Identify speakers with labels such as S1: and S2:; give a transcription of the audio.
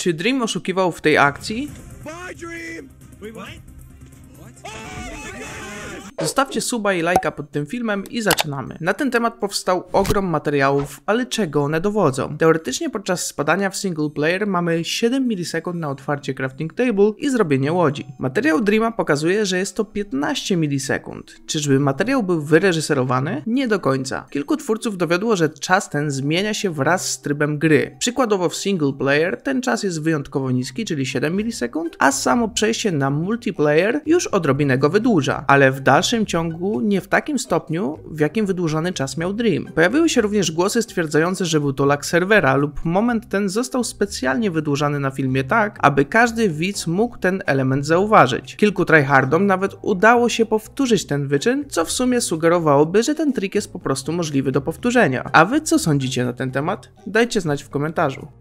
S1: Czy Dream oszukiwał w tej akcji? Oh Zostawcie suba i lajka pod tym filmem i zaczynamy. Na ten temat powstał ogrom materiałów, ale czego one dowodzą? Teoretycznie podczas spadania w single player mamy 7 milisekund na otwarcie crafting table i zrobienie łodzi. Materiał Dreama pokazuje, że jest to 15 milisekund. Czyżby materiał był wyreżyserowany? Nie do końca. Kilku twórców dowiodło, że czas ten zmienia się wraz z trybem gry. Przykładowo w single player ten czas jest wyjątkowo niski, czyli 7 milisekund, a samo przejście na multiplayer już odrobinę go wydłuża, ale w dalszym dalszym ciągu nie w takim stopniu, w jakim wydłużony czas miał Dream. Pojawiły się również głosy stwierdzające, że był to lag serwera lub moment ten został specjalnie wydłużany na filmie tak, aby każdy widz mógł ten element zauważyć. Kilku tryhardom nawet udało się powtórzyć ten wyczyn, co w sumie sugerowałoby, że ten trik jest po prostu możliwy do powtórzenia. A wy co sądzicie na ten temat? Dajcie znać w komentarzu.